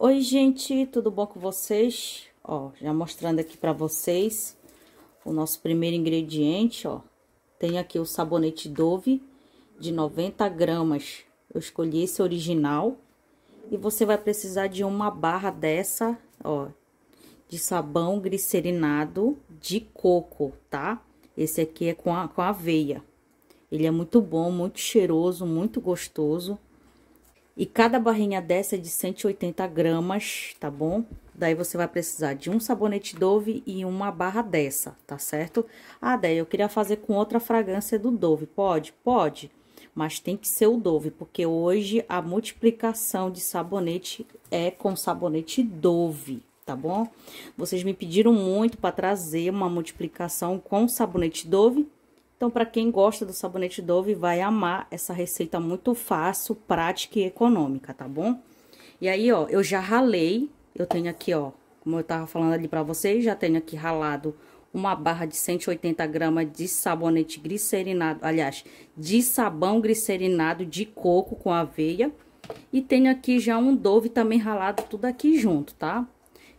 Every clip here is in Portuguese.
Oi, gente, tudo bom com vocês? Ó, já mostrando aqui pra vocês o nosso primeiro ingrediente, ó. Tem aqui o sabonete Dove de 90 gramas. Eu escolhi esse original. E você vai precisar de uma barra dessa, ó, de sabão glicerinado de coco, tá? Esse aqui é com, a, com aveia. Ele é muito bom, muito cheiroso, muito gostoso. E cada barrinha dessa é de 180 gramas, tá bom? Daí você vai precisar de um sabonete Dove e uma barra dessa, tá certo? Ah, daí eu queria fazer com outra fragrância do Dove, pode? Pode, mas tem que ser o Dove, porque hoje a multiplicação de sabonete é com sabonete Dove, tá bom? Vocês me pediram muito para trazer uma multiplicação com sabonete Dove então, para quem gosta do sabonete Dove, vai amar essa receita muito fácil, prática e econômica, tá bom? E aí, ó, eu já ralei, eu tenho aqui, ó, como eu tava falando ali pra vocês, já tenho aqui ralado uma barra de 180 gramas de sabonete glicerinado, aliás, de sabão glicerinado de coco com aveia. E tenho aqui já um Dove também ralado tudo aqui junto, tá?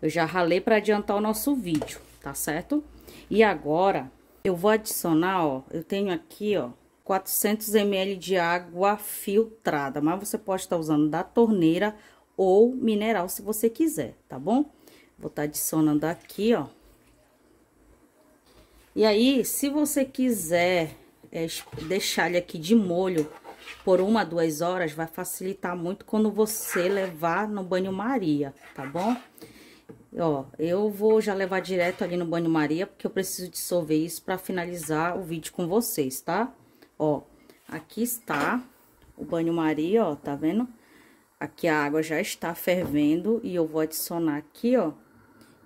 Eu já ralei pra adiantar o nosso vídeo, tá certo? E agora, eu vou adicionar, ó, eu tenho aqui, ó, 400 ml de água filtrada, mas você pode estar usando da torneira ou mineral se você quiser, tá bom? Vou estar tá adicionando aqui, ó. E aí, se você quiser é, deixar ele aqui de molho por uma, duas horas, vai facilitar muito quando você levar no banho-maria, tá bom? Ó, eu vou já levar direto ali no banho-maria, porque eu preciso dissolver isso para finalizar o vídeo com vocês, tá? Ó, aqui está o banho-maria, ó, tá vendo? Aqui a água já está fervendo e eu vou adicionar aqui, ó.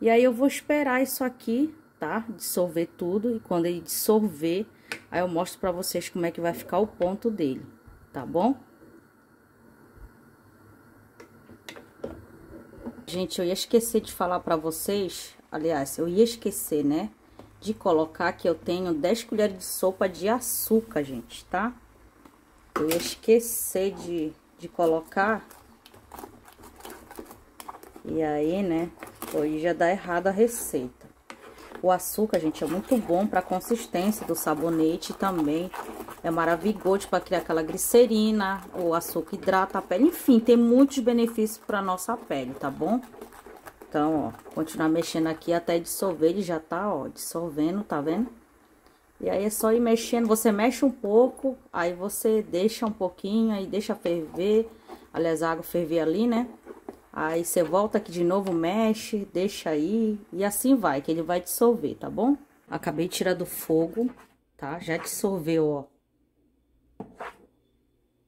E aí eu vou esperar isso aqui, tá? Dissolver tudo e quando ele dissolver, aí eu mostro para vocês como é que vai ficar o ponto dele, tá bom? Gente, eu ia esquecer de falar pra vocês, aliás, eu ia esquecer, né? De colocar que eu tenho 10 colheres de sopa de açúcar, gente, tá? Eu ia esquecer de, de colocar. E aí, né? Hoje já dá errado a receita. O açúcar, gente, é muito bom para a consistência do sabonete também. É maravilhoso para tipo, criar aquela glicerina, o açúcar hidrata a pele. Enfim, tem muitos benefícios para nossa pele, tá bom? Então, ó, continuar mexendo aqui até dissolver, ele já tá, ó, dissolvendo, tá vendo? E aí é só ir mexendo, você mexe um pouco, aí você deixa um pouquinho, aí deixa ferver, aliás, a água ferver ali, né? Aí você volta aqui de novo, mexe, deixa aí e assim vai, que ele vai dissolver, tá bom? Acabei de tirar do fogo, tá? Já dissolveu, ó.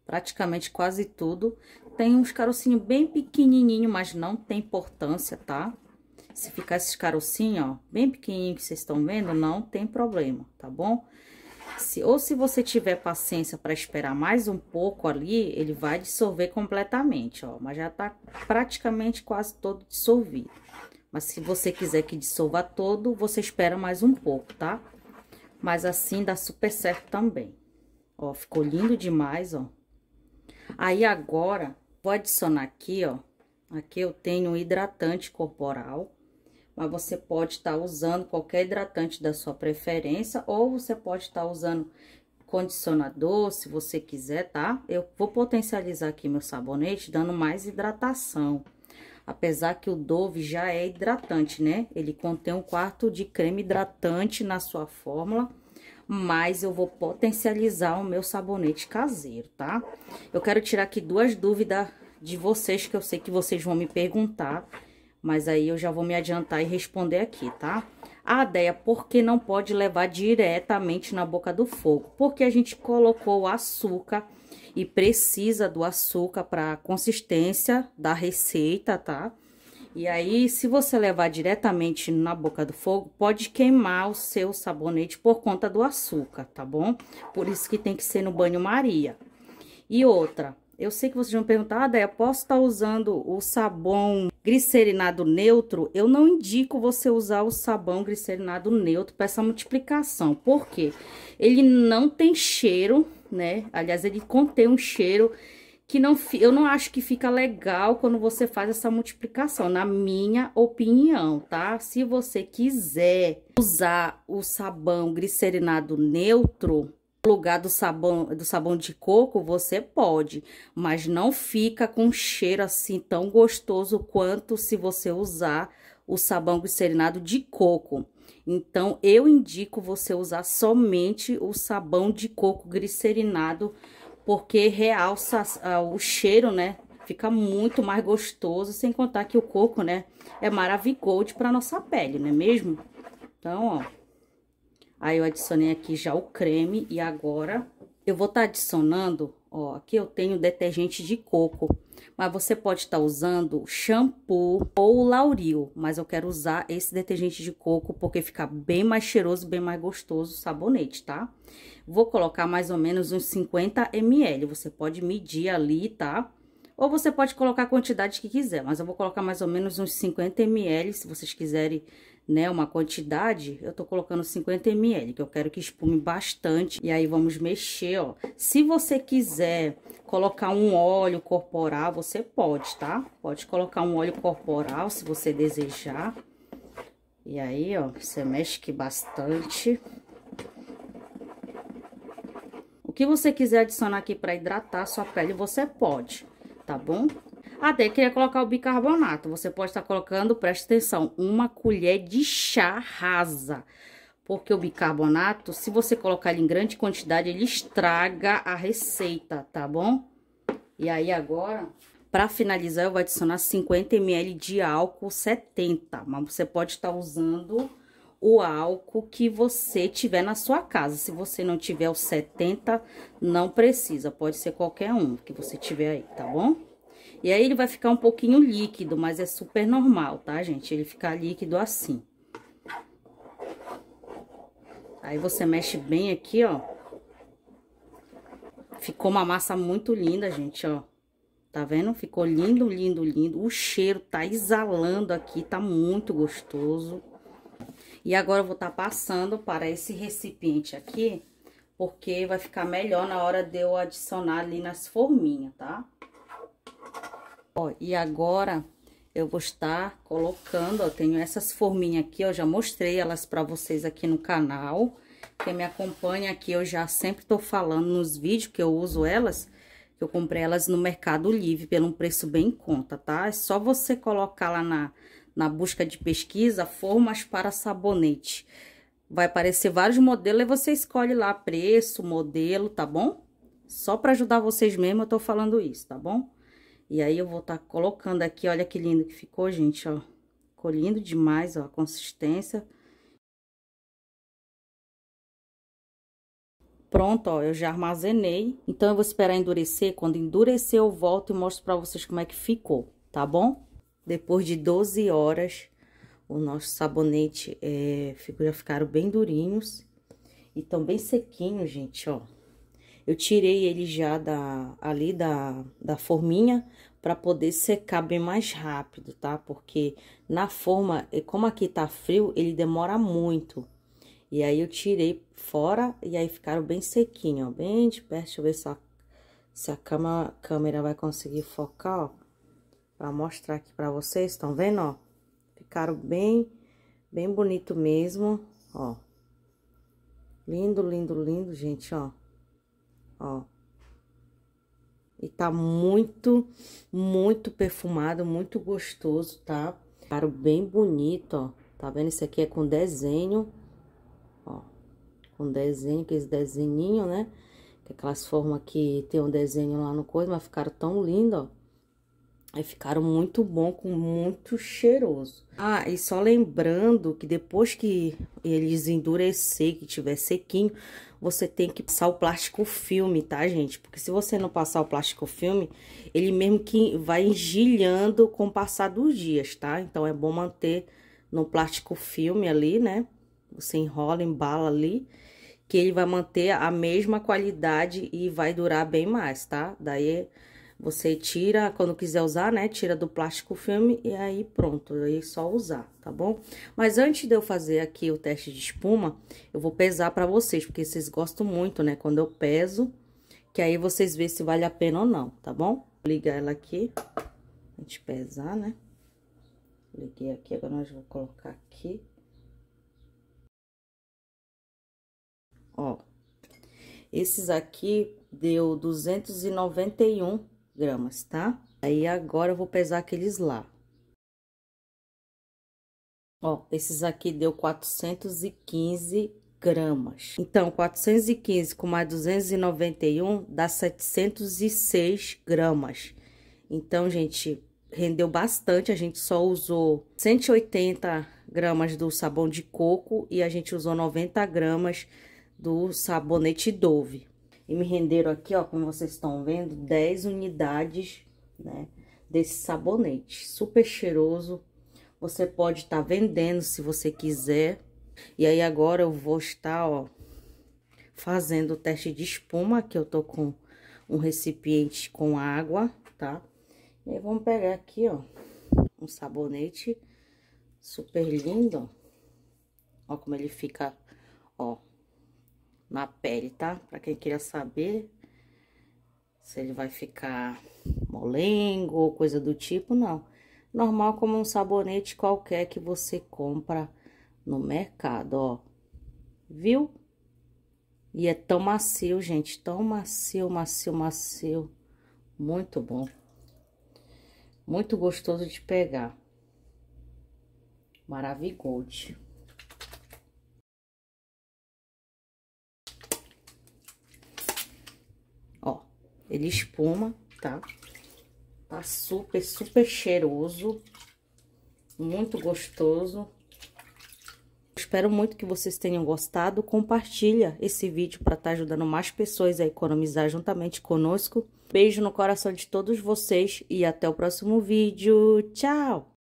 Praticamente quase tudo. Tem uns carocinhos bem pequenininho, mas não tem importância, tá? Se ficar esses carocinhos, ó, bem pequenininho que vocês estão vendo, não tem problema, tá bom? se, ou se você tiver paciência para esperar mais um pouco ali, ele vai dissolver completamente, ó. Mas já tá praticamente quase todo dissolvido. Mas se você quiser que dissolva todo, você espera mais um pouco, tá? Mas assim dá super certo também. Ó, ficou lindo demais, ó. Aí agora, vou adicionar aqui, ó. Aqui eu tenho um hidratante corporal mas você pode estar tá usando qualquer hidratante da sua preferência, ou você pode estar tá usando condicionador, se você quiser, tá? Eu vou potencializar aqui meu sabonete, dando mais hidratação. Apesar que o Dove já é hidratante, né? Ele contém um quarto de creme hidratante na sua fórmula, mas eu vou potencializar o meu sabonete caseiro, tá? Eu quero tirar aqui duas dúvidas de vocês, que eu sei que vocês vão me perguntar mas aí eu já vou me adiantar e responder aqui, tá? A ideia por que não pode levar diretamente na boca do fogo? Porque a gente colocou o açúcar e precisa do açúcar para consistência da receita, tá? E aí, se você levar diretamente na boca do fogo, pode queimar o seu sabonete por conta do açúcar, tá bom? Por isso que tem que ser no banho-maria. E outra, eu sei que vocês vão perguntar, ah, Déia, posso estar tá usando o sabão glicerinado neutro? Eu não indico você usar o sabão glicerinado neutro para essa multiplicação. Por quê? Ele não tem cheiro, né? Aliás, ele contém um cheiro que não, eu não acho que fica legal quando você faz essa multiplicação, na minha opinião, tá? Se você quiser usar o sabão glicerinado neutro, lugar do sabão, do sabão de coco, você pode, mas não fica com cheiro assim tão gostoso quanto se você usar o sabão glicerinado de coco. Então, eu indico você usar somente o sabão de coco glicerinado, porque realça ah, o cheiro, né? Fica muito mais gostoso, sem contar que o coco, né, é maravilhoso para nossa pele, não é mesmo? Então, ó, Aí, eu adicionei aqui já o creme e agora eu vou estar tá adicionando, ó, aqui eu tenho detergente de coco. Mas você pode estar tá usando shampoo ou lauril, mas eu quero usar esse detergente de coco porque fica bem mais cheiroso, bem mais gostoso o sabonete, tá? Vou colocar mais ou menos uns 50 ml, você pode medir ali, tá? Ou você pode colocar a quantidade que quiser, mas eu vou colocar mais ou menos uns 50 ml, se vocês quiserem né, uma quantidade, eu tô colocando 50 ml, que eu quero que espume bastante. E aí vamos mexer, ó. Se você quiser colocar um óleo corporal, você pode, tá? Pode colocar um óleo corporal, se você desejar. E aí, ó, você mexe aqui bastante. O que você quiser adicionar aqui para hidratar a sua pele, você pode, tá bom? Até queria colocar o bicarbonato. Você pode estar colocando, presta atenção, uma colher de chá rasa. Porque o bicarbonato, se você colocar ele em grande quantidade, ele estraga a receita, tá bom? E aí agora, para finalizar, eu vou adicionar 50 ml de álcool 70. Mas você pode estar usando o álcool que você tiver na sua casa. Se você não tiver o 70, não precisa. Pode ser qualquer um que você tiver aí, tá bom? E aí ele vai ficar um pouquinho líquido, mas é super normal, tá, gente? Ele ficar líquido assim. Aí você mexe bem aqui, ó. Ficou uma massa muito linda, gente, ó. Tá vendo? Ficou lindo, lindo, lindo. O cheiro tá exalando aqui, tá muito gostoso. E agora eu vou estar tá passando para esse recipiente aqui, porque vai ficar melhor na hora de eu adicionar ali nas forminhas, tá? Ó, e agora eu vou estar colocando, ó, tenho essas forminhas aqui, ó, já mostrei elas pra vocês aqui no canal. Quem me acompanha aqui, eu já sempre tô falando nos vídeos que eu uso elas, que eu comprei elas no Mercado Livre, pelo um preço bem em conta, tá? É só você colocar lá na, na busca de pesquisa, formas para sabonete. Vai aparecer vários modelos e você escolhe lá preço, modelo, tá bom? Só para ajudar vocês mesmo eu tô falando isso, tá bom? E aí, eu vou estar tá colocando aqui, olha que lindo que ficou, gente, ó. Ficou lindo demais, ó, a consistência. Pronto, ó, eu já armazenei. Então, eu vou esperar endurecer. Quando endurecer, eu volto e mostro pra vocês como é que ficou, tá bom? Depois de 12 horas, o nosso sabonete é, já ficaram bem durinhos. E tão bem sequinho, gente, ó. Eu tirei ele já da, ali da, da forminha para poder secar bem mais rápido, tá? Porque na forma, como aqui tá frio, ele demora muito. E aí eu tirei fora e aí ficaram bem sequinho, ó, bem de perto. Deixa eu ver se a, se a câmera, câmera vai conseguir focar, ó. Pra mostrar aqui pra vocês, estão vendo, ó? Ficaram bem, bem bonito mesmo, ó. Lindo, lindo, lindo, gente, ó ó. E tá muito, muito perfumado, muito gostoso, tá? Caro bem bonito, ó. Tá vendo? Esse aqui é com desenho, ó. Com desenho, aqueles desenhinho, né? Que é aquelas formas que tem um desenho lá no coisa, mas ficaram tão lindo, ó ficaram muito bom, com muito cheiroso. Ah, e só lembrando que depois que eles endurecer, que tiver sequinho, você tem que passar o plástico filme, tá, gente? Porque se você não passar o plástico filme, ele mesmo que vai engilhando com o passar dos dias, tá? Então é bom manter no plástico filme ali, né? Você enrola, embala ali, que ele vai manter a mesma qualidade e vai durar bem mais, tá? Daí você tira, quando quiser usar, né, tira do plástico o filme e aí pronto, aí é só usar, tá bom? Mas antes de eu fazer aqui o teste de espuma, eu vou pesar pra vocês, porque vocês gostam muito, né, quando eu peso, que aí vocês vê se vale a pena ou não, tá bom? Vou ligar ela aqui, a gente pesar, né? Liguei aqui, agora nós vamos colocar aqui. Ó, esses aqui deu 291 gramas, tá? Aí, agora, eu vou pesar aqueles lá. Ó, esses aqui deu 415 gramas. Então, 415 com mais 291 dá 706 gramas. Então, gente, rendeu bastante. A gente só usou 180 gramas do sabão de coco e a gente usou 90 gramas do sabonete Dove. E me renderam aqui, ó, como vocês estão vendo, 10 unidades, né? Desse sabonete, super cheiroso. Você pode estar tá vendendo se você quiser. E aí agora eu vou estar, ó, fazendo o teste de espuma, que eu tô com um recipiente com água, tá? E aí vamos pegar aqui, ó, um sabonete super lindo, ó. Ó como ele fica, ó, na pele, tá? Pra quem queria saber se ele vai ficar molengo ou coisa do tipo, não. Normal como um sabonete qualquer que você compra no mercado, ó. Viu? E é tão macio, gente, tão macio, macio, macio. Muito bom. Muito gostoso de pegar. Maravigold. Ele espuma, tá? Tá super, super cheiroso. Muito gostoso. Espero muito que vocês tenham gostado. Compartilha esse vídeo para estar tá ajudando mais pessoas a economizar juntamente conosco. Beijo no coração de todos vocês e até o próximo vídeo. Tchau!